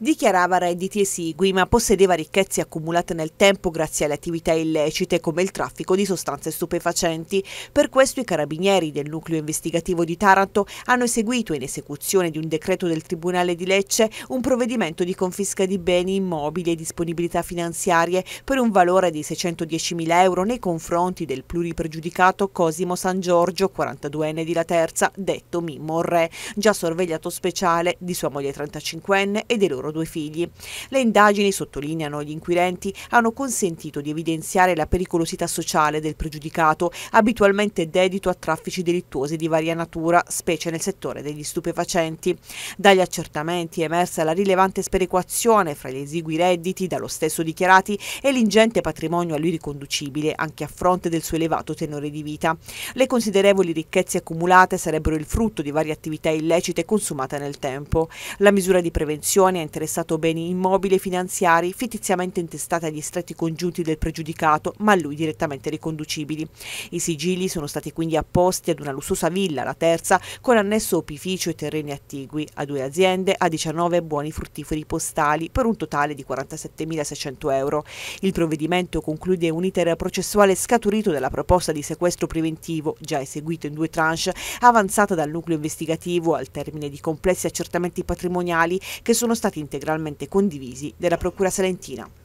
Dichiarava redditi esigui, ma possedeva ricchezze accumulate nel tempo grazie alle attività illecite come il traffico di sostanze stupefacenti. Per questo i carabinieri del nucleo investigativo di Taranto hanno eseguito in esecuzione di un decreto del Tribunale di Lecce un provvedimento di confisca di beni immobili e disponibilità finanziarie per un valore di 610.000 euro nei confronti del pluripregiudicato Cosimo San Giorgio, 42enne di La Terza, detto Mimmo Re, già sorvegliato speciale di sua moglie 35enne e dei loro loro due figli. Le indagini, sottolineano gli inquirenti, hanno consentito di evidenziare la pericolosità sociale del pregiudicato, abitualmente dedito a traffici delittuosi di varia natura, specie nel settore degli stupefacenti. Dagli accertamenti è emersa la rilevante sperequazione fra gli esigui redditi dallo stesso dichiarati e l'ingente patrimonio a lui riconducibile, anche a fronte del suo elevato tenore di vita. Le considerevoli ricchezze accumulate sarebbero il frutto di varie attività illecite consumate nel tempo. La misura di prevenzione è intervenuta interessato beni immobili e finanziari fittiziamente intestati agli stretti congiunti del pregiudicato, ma a lui direttamente riconducibili. I sigilli sono stati quindi apposti ad una lussuosa villa, la terza, con annesso opificio e terreni attigui, a due aziende, a 19 buoni fruttiferi postali, per un totale di 47.600 euro. Il provvedimento conclude un iter processuale scaturito dalla proposta di sequestro preventivo, già eseguito in due tranche, avanzata dal nucleo investigativo al termine di complessi accertamenti patrimoniali che sono stati integralmente condivisi della Procura Salentina.